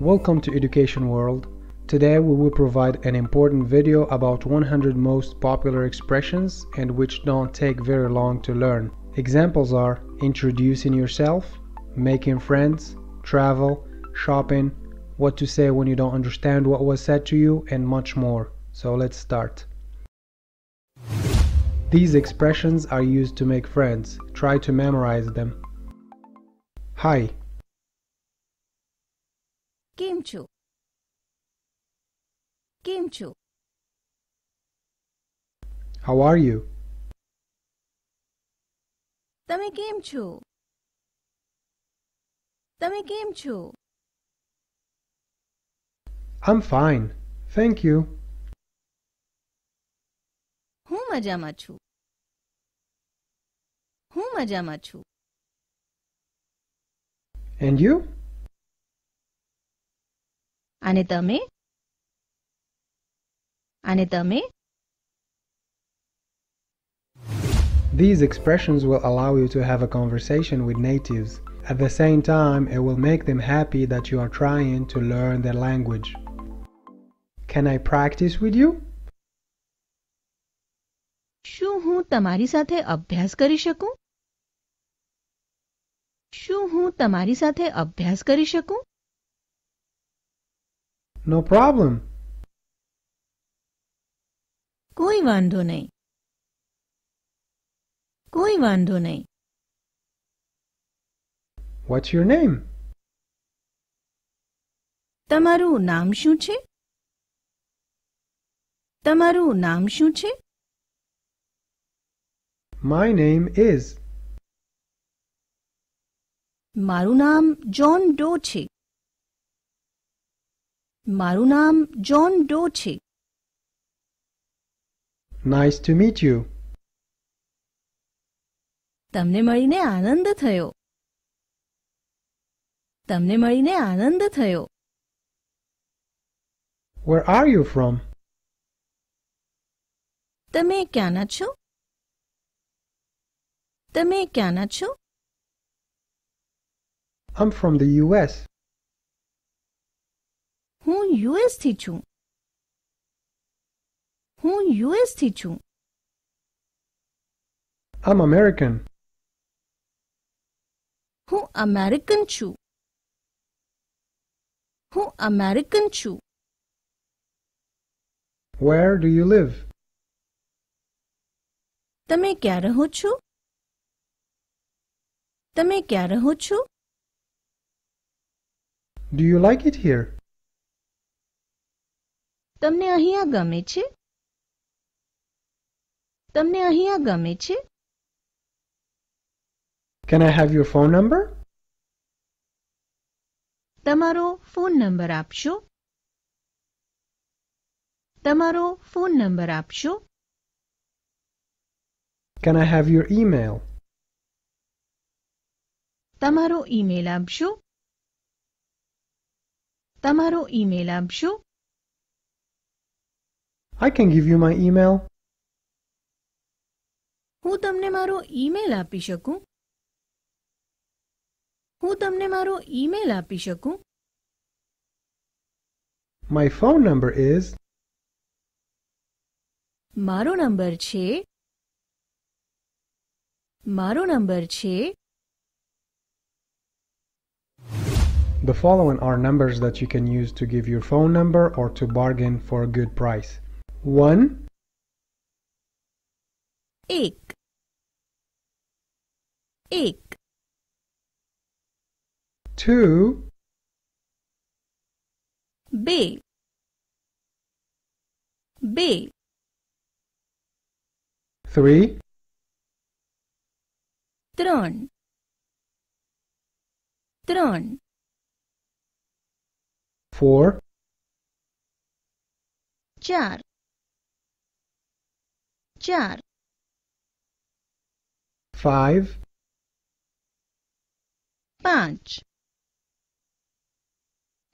Welcome to Education World. Today we will provide an important video about 100 most popular expressions and which don't take very long to learn. Examples are introducing yourself, making friends, travel, shopping, what to say when you don't understand what was said to you, and much more. So let's start. These expressions are used to make friends. Try to memorize them. Hi, કેમ છો કેમ છો How are you? તમે કેમ છો તમે કેમ છો I'm fine. Thank you. હું મજામાં છું હું મજામાં છું And you? અને તમે અને તમે These expressions will allow you to have a conversation with natives. At the same time, it will make them happy that you are trying to learn their language. Can I practice with you? શું હું તમારી સાથે અભ્યાસ કરી શકું? શું હું તમારી સાથે અભ્યાસ કરી શકું? No problem. કોઈ વાંધો નહીં કોઈ વાંધો નહીં What's your name? તમારું નામ શું છે? તમારું નામ શું છે? My name is મારું નામ જોન ડો છે મારું નામ જ્હોન ડો છે નાઇસ ટુ મીટ યુ તમને મળીને આનંદ થયો તમને મળીને આનંદ થયો Where are you from? તમે ક્યાંના છો તમે ક્યાંના છો I'm from the US. હું યુએસ થી છું હું યુએસ થી છું I'm American. હું અમેરિકન છું હું અમેરિકન છું Where do you live? તમે ક્યાં રહો છો તમે ક્યાં રહો છો Do you like it here? તમને અહીંયા ગમે છે તમને અહીંયા ગમે છે Can I have your phone number? તમારો ફોન નંબર આપશો તમારો ફોન નંબર આપશો can I have your email? તમારો ઈમેલ આપશો તમારો ઈમેલ આપશો I can give you my email. હું તમને મારો ઈમેલ આપી શકું હું તમને મારો ઈમેલ આપી શકું My phone number is મારો નંબર છે મારો નંબર છે The following are numbers that you can use to give your phone number or to bargain for a good price. One. एक एक two B B three Tron Tron four Char Four. five Five.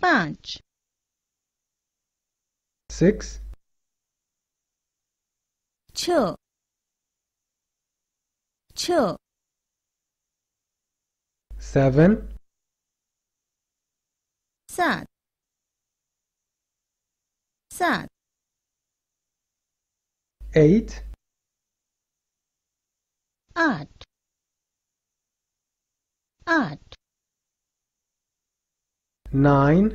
पांच six छ छ seven सात सात eight art art nine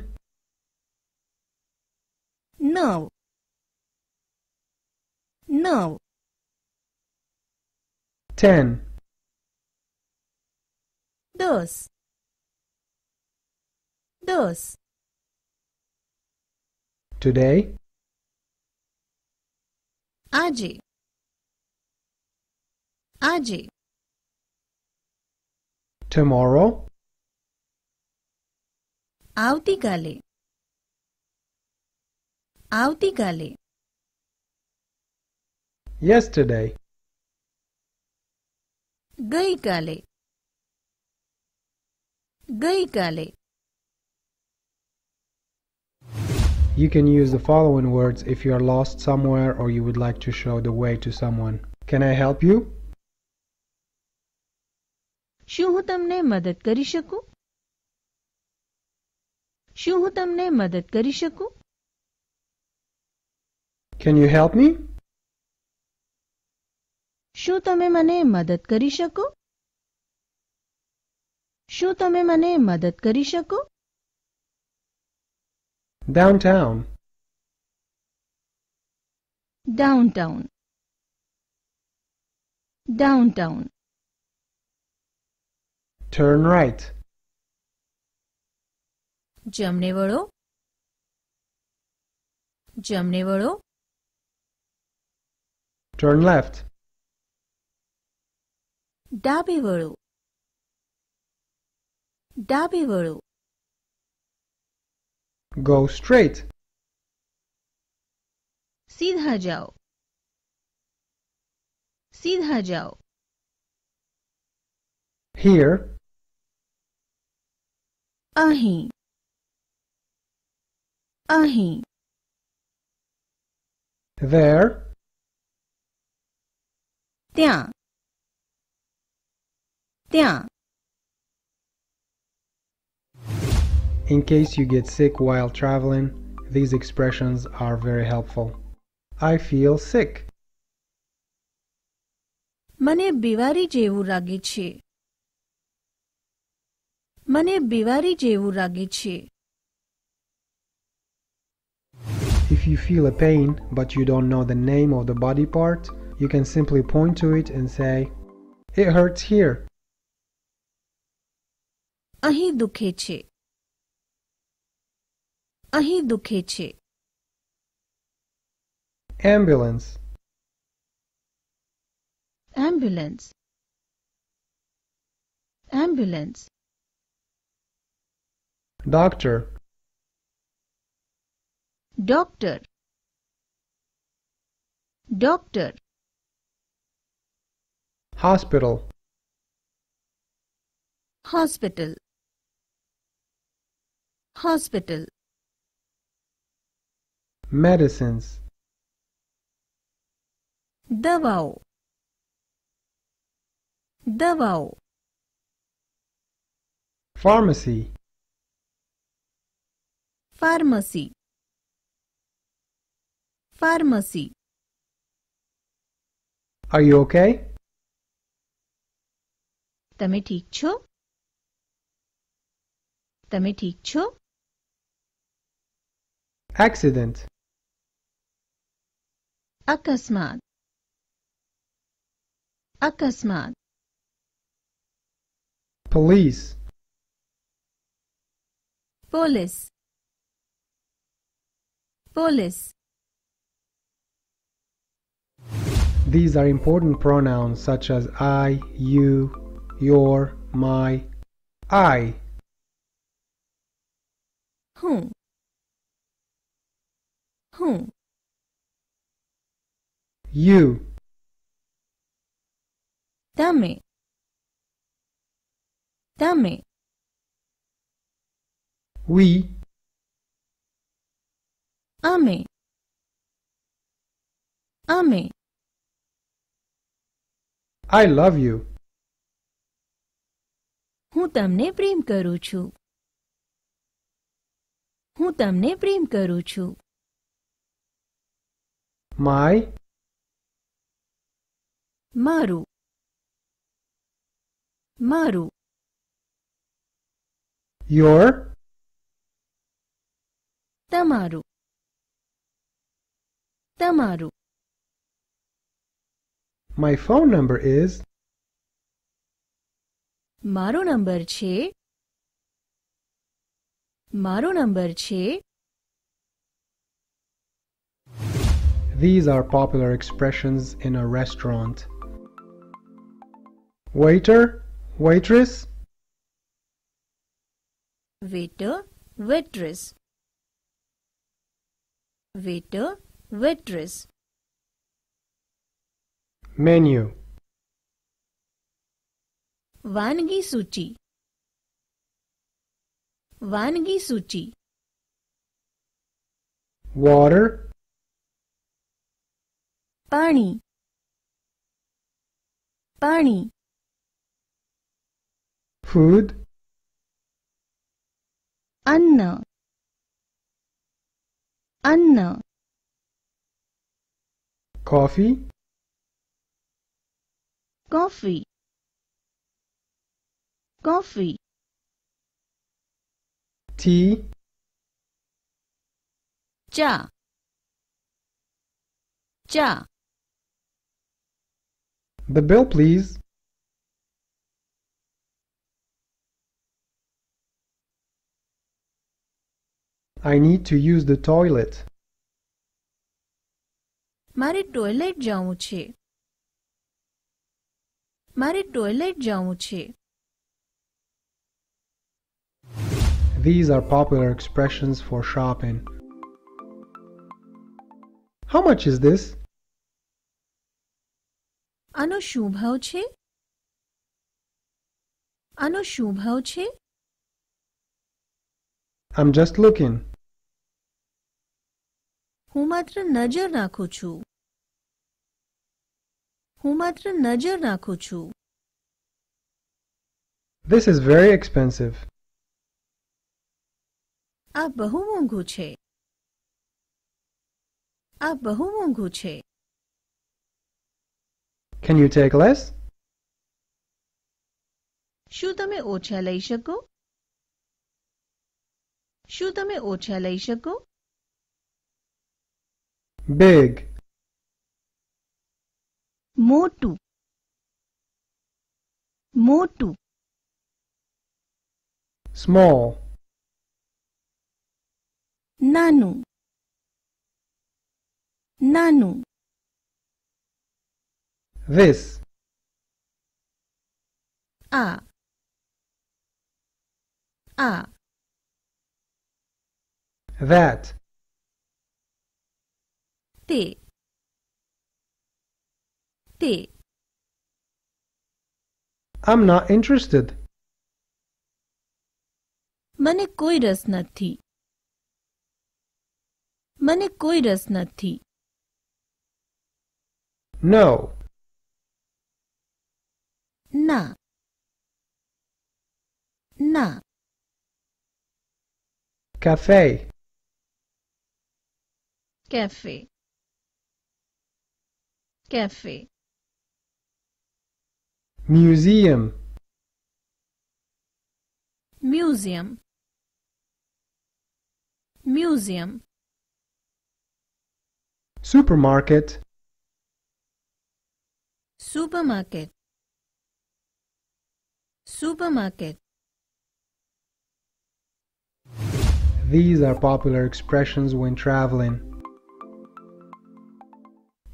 no no ten dos dos today Aji Aji. Tomorrow Auti આવતીકાલે Yesterday ગઈકાલે ગઈકાલે You can use the following words if you are lost somewhere or you would like to show the way to someone. Can I help you? શું હું તમને મદદ કરી શકું શું હું તમને મદદ કરી શકું Can you help me? શું તમે મને મદદ કરી શકો શું તમે મને મદદ કરી શકો Downtown. Downtown. Downtown. Turn right. જમણે વળો જમણે વળો Turn left. ડાબે વળો ડાબે વળો Go straight. સીધા જાઓ સીધા જાઓ Here અહીં અહીં there ત્યાં ત્યાં In case you get sick while traveling, these expressions are very helpful. I feel sick. મને બીમારી જેવું લાગે છે મને જેવું લાગે છે If you feel a pain but you don't know the name of the body part, you can simply point to it and say, It hurts here. અહીં દુખે છે અહીં દુખે છે ambulance ambulance ambulance doctor doctor doctor hospital hospital hospital medicines давал давал pharmacy pharmacy pharmacy Are you okay? તમે ઠીક છો તમે ઠીક છો Accident અકસ્માત અકસ્માત Police Police these are important pronouns such as I, you, your, my, I. whom, whom, You. Dame. Dame. We. 雨雨 I love you. હું તમને પ્રેમ કરું છું હું તમને પ્રેમ કરું છું માય મારું મારું યોર તમારું my phone number is મારો નંબર છે મારો નંબર છે These are popular expressions in a restaurant. Waiter, waitress. Waiter, waitress. Waiter, Waitress Menu Vanagi Suchi Vanagi Suchi Water Pani Pani Food Anna Anna coffee coffee coffee tea cha cha the bill please I need to use the toilet મારે toilet જવું છે મારે toilet જવું છે These are popular expressions for shopping. How much is this? આનો શું ભાવ છે આનો શું ભાવ છે I'm just looking. હું માત્ર નજર નાખું છું હું માત્ર નજર નાખું છું This is very expensive. આ બહુ મોંઘું છે આ બહુ મોંઘું છે Can you take less? શું તમે ઓછા લઈ શકો શું તમે ઓછા લઈ શકો Big Motu Motu Small Nanu Nanu This A A That Te te. I'm not interested. मने कोई रस न थी. मने कोई रस न थी. No. ना. ना. Cafe. Cafe. Cafe museum museum museum supermarket supermarket supermarket These are popular expressions when traveling.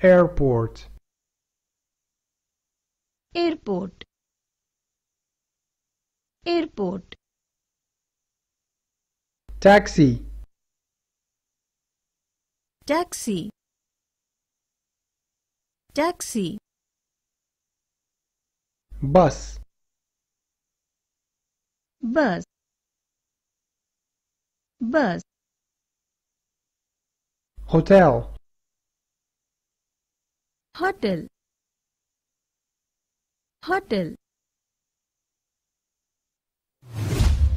Airport airport airport taxi taxi taxi bus bus bus hotel hotel hotel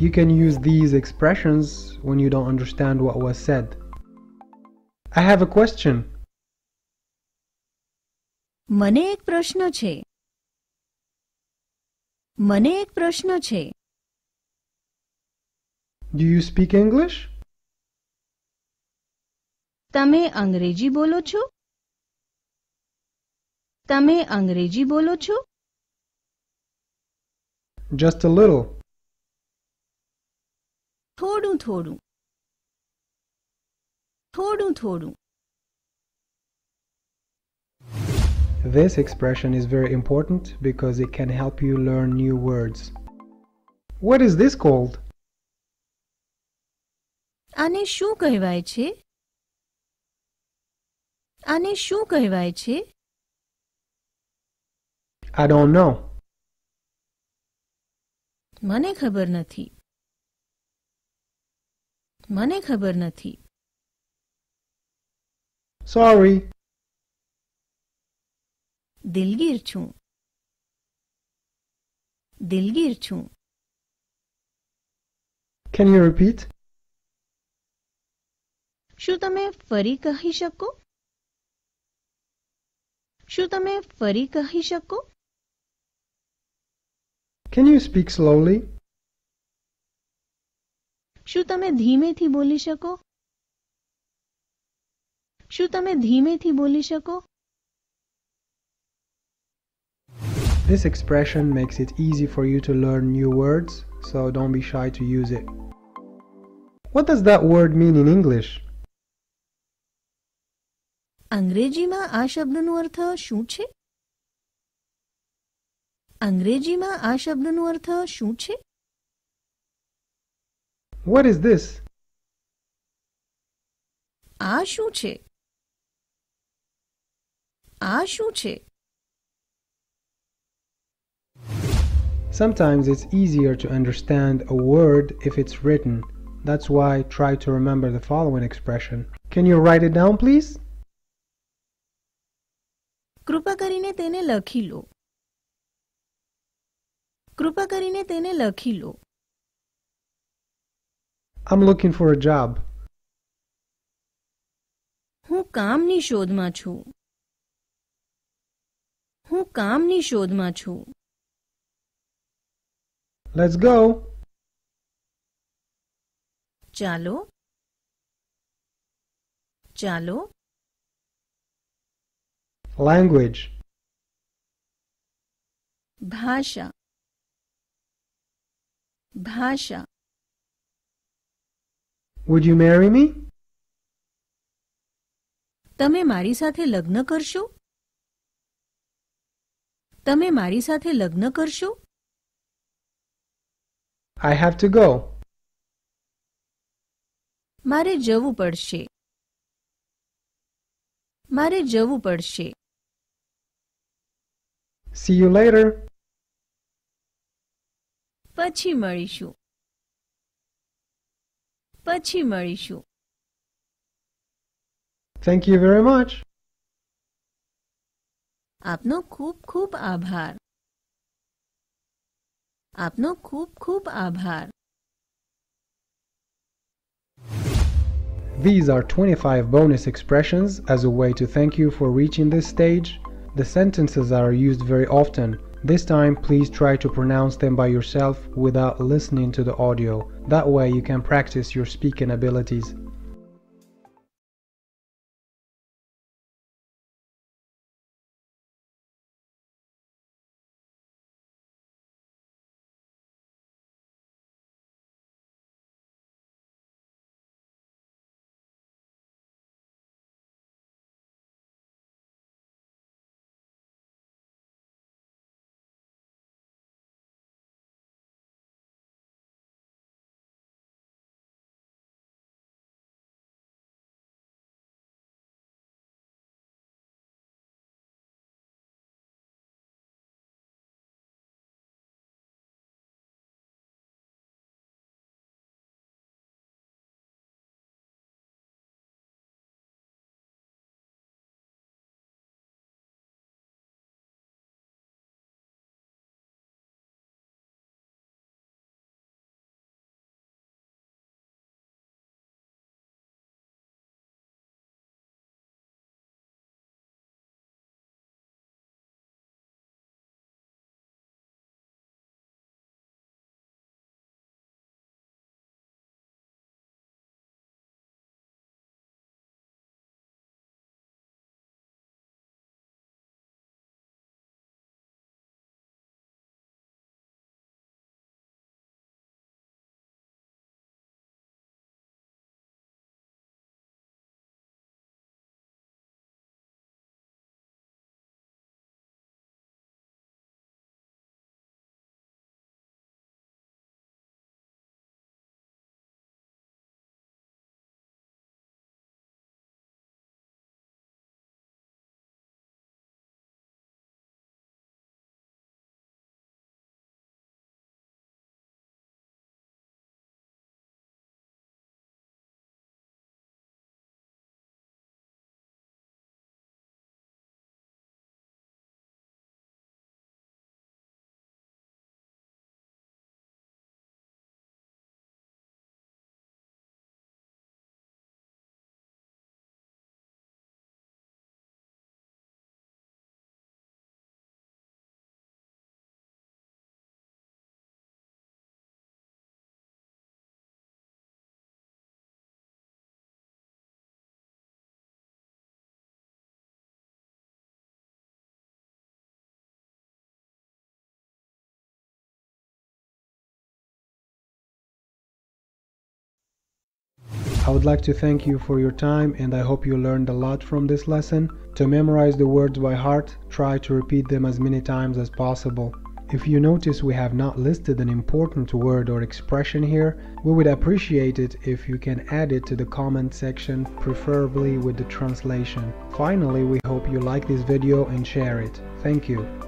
You can use these expressions when you don't understand what was said. I have a question. મને એક પ્રશ્ન છે મને એક પ્રશ્ન છે Do you speak English? તમે અંગ્રેજી બોલો છો તમે અંગ્રેજી બોલો છો just a little. This expression is very important because it can help you learn new words. What is this called? આને શું કહેવાય છે? આને શું કહેવાય I don't know. મને ખબર નથી મને ખબર નથી સોરી દિલગીર છું દિલગીર છું કેન યુ રિપીટ શું તમે ફરી કહી શકો શું તમે ફરી કહી શકો Can you speak slowly? શું તમે ધીમેથી બોલી શકો શું તમે ધીમેથી બોલી શકો This expression makes it easy for you to learn new words, so don't be shy to use it. What does that word mean in English? અંગ્રેજીમાં આ શબ્દનો અર્થ શું છે અંગ્રેજીમાં આ શબ્દનો અર્થ શું છે What is this? આ શું છે આ શું છે Sometimes it's easier to understand a word if it's written. That's why try to remember the following expression. Can you write it down, please? કૃપા કરીને તેને લખી લો कृपा કરીને તેને લખી લો I'm looking for a job હું કામની શોધમાં છું હું કામની શોધમાં છું Let's go ચાલો ચાલો language ભાષા भाषा Would you marry me? તમે મારી સાથે લગ્ન કરશો તમે મારી સાથે લગ્ન કરશો I have to go. મારે જવું પડશે મારે જવું પડશે See you later. પછી મળીશું પછી મળીશું થેન્ક યુ વેરી મચ આપનો ખૂબ ખૂબ આભાર આપનો ખૂબ ખૂબ આભાર These are 25 bonus expressions as a way to thank you for reaching this stage. The sentences are used very often, this time, please try to pronounce them by yourself without listening to the audio. That way you can practice your speaking abilities. I would like to thank you for your time and I hope you learned a lot from this lesson. To memorize the words by heart, try to repeat them as many times as possible. If you notice we have not listed an important word or expression here, we would appreciate it if you can add it to the comment section, preferably with the translation. Finally, we hope you like this video and share it. Thank you.